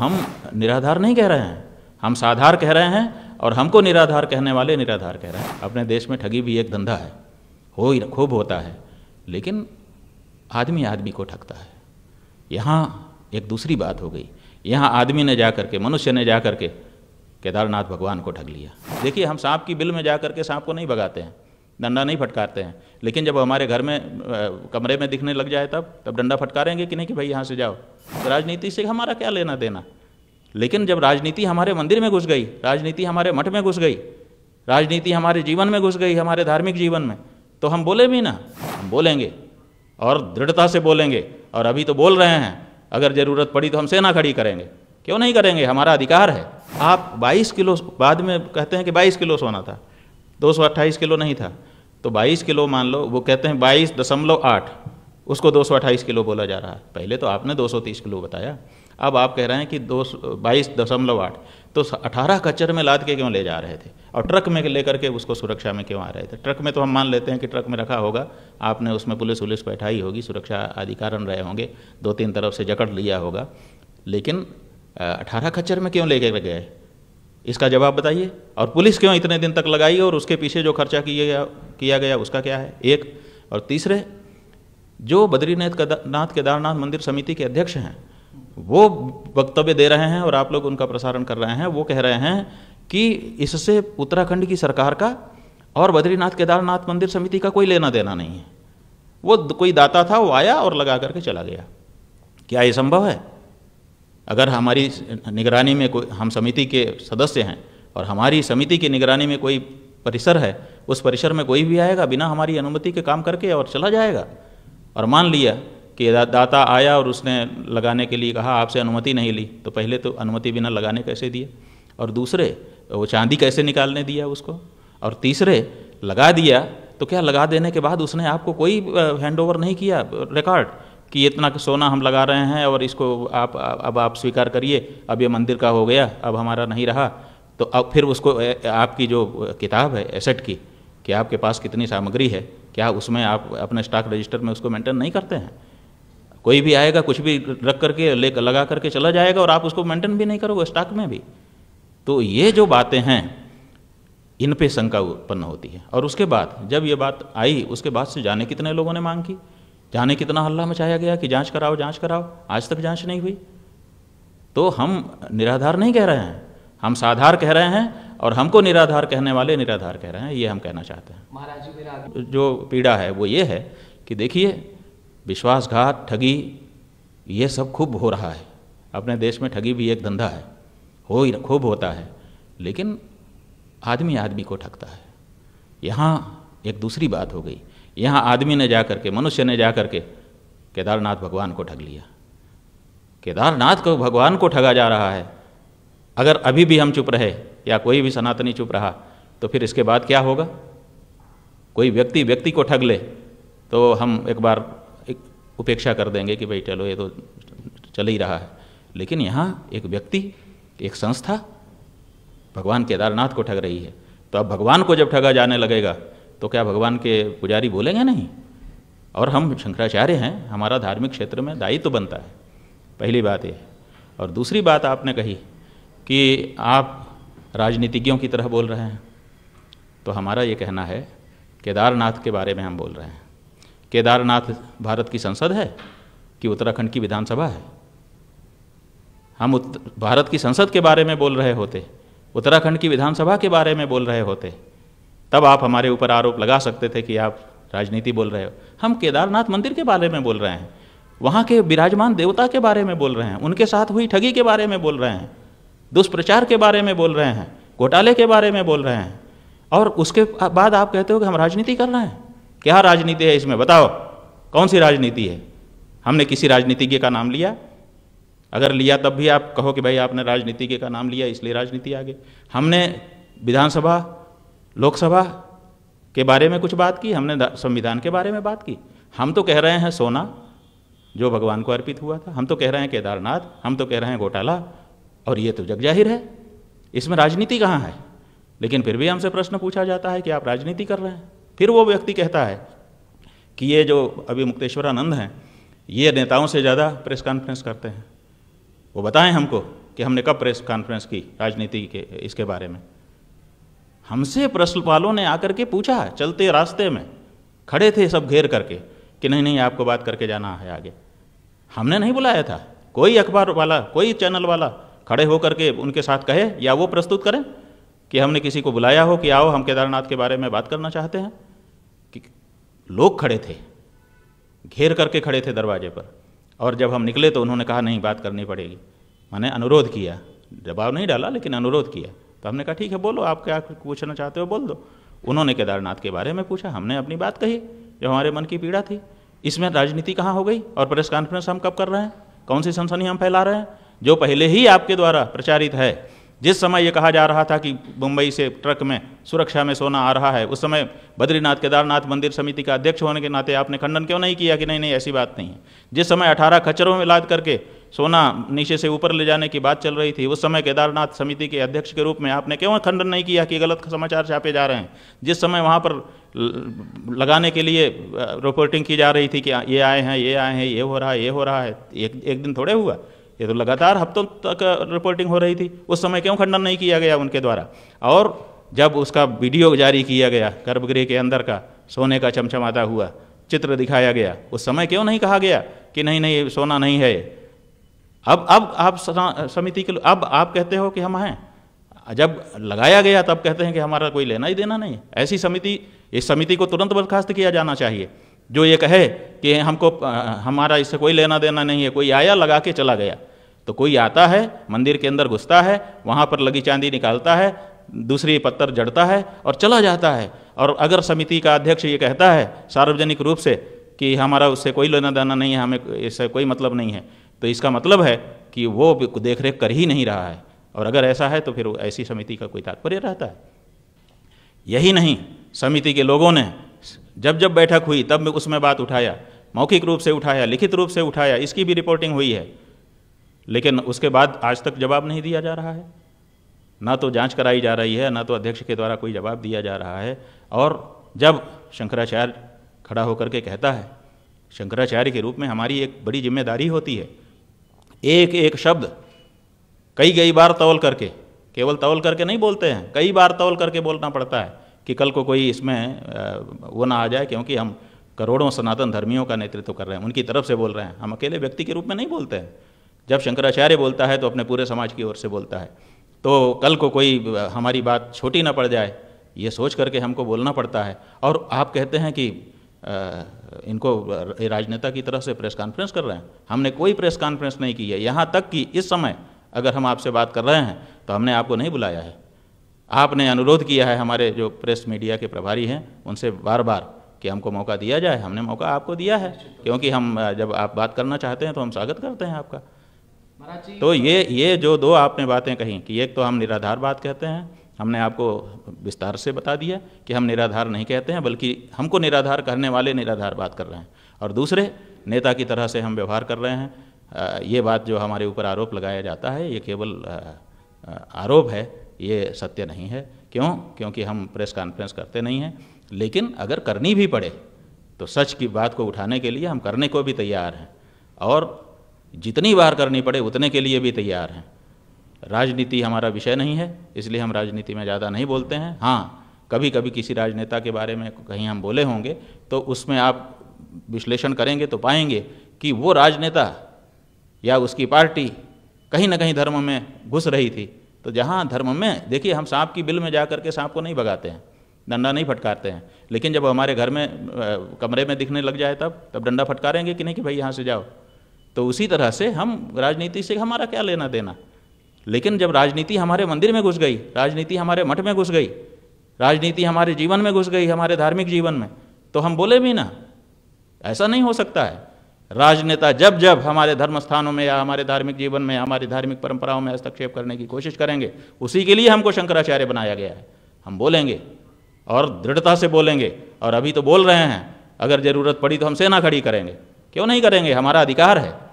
हम निराधार नहीं कह रहे हैं हम साधार कह रहे हैं और हमको निराधार कहने वाले निराधार कह रहे हैं अपने देश में ठगी भी एक धंधा है हो ही खूब होता है लेकिन आदमी आदमी को ठगता है यहाँ एक दूसरी बात हो गई यहाँ आदमी ने जा करके मनुष्य ने जा करके केदारनाथ भगवान को ठग लिया देखिए हम सांप की बिल में जा करके सांप को नहीं भगाते हैं डंडा नहीं फटकारते हैं लेकिन जब हमारे घर में कमरे में दिखने लग जाए तब तब डंडा फटकारेंगे कि नहीं कि भाई यहाँ से जाओ तो राजनीति से हमारा क्या लेना देना लेकिन जब राजनीति हमारे मंदिर में घुस गई राजनीति हमारे मठ में घुस गई राजनीति हमारे जीवन में घुस गई हमारे धार्मिक जीवन में तो हम बोले भी ना हम बोलेंगे और दृढ़ता से बोलेंगे और अभी तो बोल रहे हैं अगर ज़रूरत पड़ी तो हम सेना खड़ी करेंगे क्यों नहीं करेंगे हमारा अधिकार है आप 22 किलो बाद में कहते हैं कि 22 किलो सोना था अट्ठाईस किलो नहीं था तो 22 किलो मान लो वो कहते हैं बाईस दशमलव आठ उसको अट्ठाईस किलो बोला जा रहा है पहले तो आपने तीस किलो बताया अब आप कह रहे हैं कि दो बाईस दशमलव आठ तो अठारह कच्चर में लाद के क्यों ले जा रहे थे और ट्रक में लेकर के उसको सुरक्षा में क्यों आ रहे थे ट्रक में तो हम मान लेते हैं कि ट्रक में रखा होगा आपने उसमें पुलिस वुलिस बैठाई होगी सुरक्षा अधिकारण रहे होंगे दो तीन तरफ से जकड़ लिया होगा लेकिन अठारह खच्चर में क्यों लेके गए इसका जवाब बताइए और पुलिस क्यों इतने दिन तक लगाई और उसके पीछे जो खर्चा किया गया किया गया उसका क्या है एक और तीसरे जो बद्रीनाथ नाथ केदारनाथ मंदिर समिति के अध्यक्ष हैं वो वक्तव्य दे रहे हैं और आप लोग उनका प्रसारण कर रहे हैं वो कह रहे हैं कि इससे उत्तराखंड की सरकार का और बद्रीनाथ केदारनाथ मंदिर समिति का कोई लेना देना नहीं है वो कोई दाता था वो आया और लगा करके चला गया क्या ये संभव है अगर हमारी निगरानी में कोई हम समिति के सदस्य हैं और हमारी समिति की निगरानी में कोई परिसर है उस परिसर में कोई भी आएगा बिना हमारी अनुमति के काम करके और चला जाएगा और मान लिया कि दाता आया और उसने लगाने के लिए कहा आपसे अनुमति नहीं ली तो पहले तो अनुमति बिना लगाने कैसे दिए और दूसरे वो चांदी कैसे निकालने दिया उसको और तीसरे लगा दिया तो क्या लगा देने के बाद उसने आपको कोई हैंड ओवर नहीं किया रिकॉर्ड कि इतना सोना हम लगा रहे हैं और इसको आप अब आप स्वीकार करिए अब ये मंदिर का हो गया अब हमारा नहीं रहा तो अब फिर उसको आपकी जो किताब है एसेट की कि आपके पास कितनी सामग्री है क्या उसमें आप अपने स्टॉक रजिस्टर में उसको मेंटेन नहीं करते हैं कोई भी आएगा कुछ भी रख करके ले लगा करके चला जाएगा और आप उसको मेंटेन भी नहीं करोगे स्टॉक में भी तो ये जो बातें हैं इन पे शंका उत्पन्न होती है और उसके बाद जब ये बात आई उसके बाद से जाने कितने लोगों ने मांग की जाने कितना हल्ला मचाया गया कि जांच कराओ जांच कराओ आज तक जांच नहीं हुई तो हम निराधार नहीं कह रहे हैं हम साधार कह रहे हैं और हमको निराधार कहने वाले निराधार कह रहे हैं ये हम कहना चाहते हैं महाराज जो पीड़ा है वो ये है कि देखिए विश्वासघात ठगी ये सब खूब हो रहा है अपने देश में ठगी भी एक धंधा है हो ही खूब होता है लेकिन आदमी आदमी को ठगता है यहाँ एक दूसरी बात हो गई यहाँ आदमी ने जा करके मनुष्य ने जा करके केदारनाथ भगवान को ठग लिया केदारनाथ को भगवान को ठगा जा रहा है अगर अभी भी हम चुप रहे या कोई भी सनातनी चुप रहा तो फिर इसके बाद क्या होगा कोई व्यक्ति व्यक्ति को ठग ले तो हम एक बार एक उपेक्षा कर देंगे कि भाई चलो ये तो चल ही रहा है लेकिन यहाँ एक व्यक्ति एक संस्था भगवान केदारनाथ को ठग रही है तो अब भगवान को जब ठगा जाने लगेगा तो क्या भगवान के पुजारी बोलेंगे नहीं और हम शंकराचार्य हैं हमारा धार्मिक क्षेत्र में दायित्व तो बनता है पहली बात ये और दूसरी बात आपने कही कि आप राजनीतिज्ञों की तरह बोल रहे हैं तो हमारा ये कहना है केदारनाथ के बारे में हम बोल रहे हैं केदारनाथ भारत की संसद है कि उत्तराखंड की विधानसभा है हम उत्त भारत की संसद के बारे में बोल रहे होते उत्तराखंड की विधानसभा के बारे में बोल रहे होते तब आप हमारे ऊपर आरोप लगा सकते थे कि आप राजनीति बोल रहे हो हम केदारनाथ मंदिर के बारे में बोल रहे हैं वहाँ के विराजमान देवता के बारे में बोल रहे हैं उनके साथ हुई ठगी के बारे में बोल रहे हैं दुष्प्रचार के बारे में बोल रहे हैं घोटाले के बारे में बोल रहे हैं और उसके बाद आप कहते हो कि हम राजनीति कर रहे हैं क्या राजनीति है इसमें बताओ कौन सी राजनीति है हमने किसी राजनीतिज्ञ का नाम लिया अगर लिया तब भी आप कहो कि भाई आपने राजनीतिज्ञ का नाम लिया इसलिए राजनीति आ गई हमने विधानसभा लोकसभा के बारे में कुछ बात की हमने संविधान के बारे में बात की हम तो कह रहे हैं सोना जो भगवान को अर्पित हुआ था हम तो कह रहे हैं केदारनाथ हम तो कह रहे हैं घोटाला और ये तो जग जाहिर है इसमें राजनीति कहाँ है लेकिन फिर भी हमसे प्रश्न पूछा जाता है कि आप राजनीति कर रहे हैं फिर वो व्यक्ति कहता है कि ये जो अभी मुक्तेश्वरानंद हैं ये नेताओं से ज़्यादा प्रेस कॉन्फ्रेंस करते हैं वो बताएं हमको कि हमने कब प्रेस कॉन्फ्रेंस की राजनीति के इसके बारे में हमसे प्रश्नपालों ने आकर के पूछा चलते रास्ते में खड़े थे सब घेर करके कि नहीं नहीं आपको बात करके जाना है आगे हमने नहीं बुलाया था कोई अखबार वाला कोई चैनल वाला खड़े होकर के उनके साथ कहे या वो प्रस्तुत करें कि हमने किसी को बुलाया हो कि आओ हम केदारनाथ के बारे में बात करना चाहते हैं कि लोग खड़े थे घेर करके खड़े थे दरवाजे पर और जब हम निकले तो उन्होंने कहा नहीं बात करनी पड़ेगी मैंने अनुरोध किया दबाव नहीं डाला लेकिन अनुरोध किया तो हमने कहा ठीक है बोलो आप क्या पूछना चाहते हो बोल दो उन्होंने केदारनाथ के बारे में पूछा हमने अपनी बात कही जो हमारे मन की पीड़ा थी इसमें राजनीति कहाँ हो गई और प्रेस कॉन्फ्रेंस हम कब कर रहे हैं कौन सी सनसनी हम फैला रहे हैं जो पहले ही आपके द्वारा प्रचारित है जिस समय ये कहा जा रहा था कि मुंबई से ट्रक में सुरक्षा में सोना आ रहा है उस समय बद्रीनाथ केदारनाथ मंदिर समिति का अध्यक्ष होने के नाते आपने खंडन क्यों नहीं किया कि नहीं नहीं ऐसी बात नहीं है जिस समय अठारह खच्चरों में लाद करके सोना नीचे से ऊपर ले जाने की बात चल रही थी उस समय केदारनाथ समिति के अध्यक्ष के रूप में आपने क्यों खंडन नहीं किया कि गलत समाचार छापे जा रहे हैं जिस समय वहाँ पर लगाने के लिए रिपोर्टिंग की जा रही थी कि ये आए हैं ये आए हैं ये हो रहा है ये हो रहा है एक एक दिन थोड़े हुआ ये तो लगातार हफ्तों तक रिपोर्टिंग हो रही थी उस समय क्यों खंडन नहीं किया गया उनके द्वारा और जब उसका वीडियो जारी किया गया गर्भगृह के अंदर का सोने का चमचमाता हुआ चित्र दिखाया गया उस समय क्यों नहीं कहा गया कि नहीं नहीं सोना नहीं है अब अब आप समिति के अब आप कहते हो कि हम हैं जब लगाया गया तब कहते हैं कि हमारा कोई लेना ही देना नहीं ऐसी समिति इस समिति को तुरंत बर्खास्त किया जाना चाहिए जो ये कहे कि हमको हमारा इससे कोई लेना देना नहीं है कोई आया लगा के चला गया तो कोई आता है मंदिर के अंदर घुसता है वहाँ पर लगी चांदी निकालता है दूसरी पत्थर जड़ता है और चला जाता है और अगर समिति का अध्यक्ष ये कहता है सार्वजनिक रूप से कि हमारा उससे कोई लेना देना नहीं है हमें इससे कोई मतलब नहीं है तो इसका मतलब है कि वो देख रेख कर ही नहीं रहा है और अगर ऐसा है तो फिर ऐसी समिति का कोई तात्पर्य रहता है यही नहीं समिति के लोगों ने जब जब बैठक हुई तब उसमें बात उठाया मौखिक रूप से उठाया लिखित रूप से उठाया इसकी भी रिपोर्टिंग हुई है लेकिन उसके बाद आज तक जवाब नहीं दिया जा रहा है ना तो जांच कराई जा रही है ना तो अध्यक्ष के द्वारा कोई जवाब दिया जा रहा है और जब शंकराचार्य खड़ा होकर के कहता है शंकराचार्य के रूप में हमारी एक बड़ी जिम्मेदारी होती है एक एक शब्द कई कई बार तौल करके केवल तौल करके नहीं बोलते हैं कई बार तौल करके बोलना पड़ता है कि कल को कोई इसमें वो ना आ जाए क्योंकि हम करोड़ों सनातन धर्मियों का नेतृत्व कर रहे हैं उनकी तरफ से बोल रहे हैं हम अकेले व्यक्ति के रूप में नहीं बोलते हैं जब शंकराचार्य बोलता है तो अपने पूरे समाज की ओर से बोलता है तो कल को कोई हमारी बात छोटी ना पड़ जाए ये सोच करके हमको बोलना पड़ता है और आप कहते हैं कि आ, इनको राजनेता की तरफ से प्रेस कॉन्फ्रेंस कर रहे हैं हमने कोई प्रेस कॉन्फ्रेंस नहीं की है यहाँ तक कि इस समय अगर हम आपसे बात कर रहे हैं तो हमने आपको नहीं बुलाया है आपने अनुरोध किया है हमारे जो प्रेस मीडिया के प्रभारी हैं उनसे बार बार कि हमको मौका दिया जाए हमने मौका आपको दिया है क्योंकि हम जब आप बात करना चाहते हैं तो हम स्वागत करते हैं आपका तो ये ये जो दो आपने बातें कही कि एक तो हम निराधार बात कहते हैं हमने आपको विस्तार से बता दिया कि हम निराधार नहीं कहते हैं बल्कि हमको निराधार करने वाले निराधार बात कर रहे हैं और दूसरे नेता की तरह से हम व्यवहार कर रहे हैं ये बात जो हमारे ऊपर आरोप लगाया जाता है ये केवल आरोप है ये सत्य नहीं है क्यों क्योंकि हम प्रेस कॉन्फ्रेंस करते नहीं हैं लेकिन अगर करनी भी पड़े तो सच की बात को उठाने के लिए हम करने को भी तैयार हैं और जितनी बार करनी पड़े उतने के लिए भी तैयार हैं राजनीति हमारा विषय नहीं है इसलिए हम राजनीति में ज़्यादा नहीं बोलते हैं हाँ कभी कभी किसी राजनेता के बारे में कहीं हम बोले होंगे तो उसमें आप विश्लेषण करेंगे तो पाएंगे कि वो राजनेता या उसकी पार्टी कहीं ना कहीं धर्म में घुस रही थी तो जहाँ धर्म में देखिए हम सांप की बिल में जा करके सांप को नहीं भगाते हैं डंडा नहीं फटकारते हैं लेकिन जब हमारे घर में कमरे में दिखने लग जाए तब तब डंडा फटकारेंगे कि नहीं कि भाई यहाँ से जाओ तो उसी तरह से हम राजनीति से हमारा क्या लेना देना लेकिन जब राजनीति हमारे मंदिर में घुस गई राजनीति हमारे मठ में घुस गई राजनीति हमारे जीवन में घुस गई हमारे धार्मिक जीवन में तो हम बोले भी ना ऐसा नहीं हो सकता है राजनेता जब जब हमारे धर्म स्थानों में या हमारे धार्मिक जीवन में हमारी धार्मिक परंपराओं में हस्तक्षेप करने की कोशिश करेंगे उसी के लिए हमको शंकराचार्य बनाया गया है हम बोलेंगे और दृढ़ता से बोलेंगे और अभी तो बोल रहे हैं अगर ज़रूरत पड़ी तो हम सेना खड़ी करेंगे क्यों नहीं करेंगे हमारा अधिकार है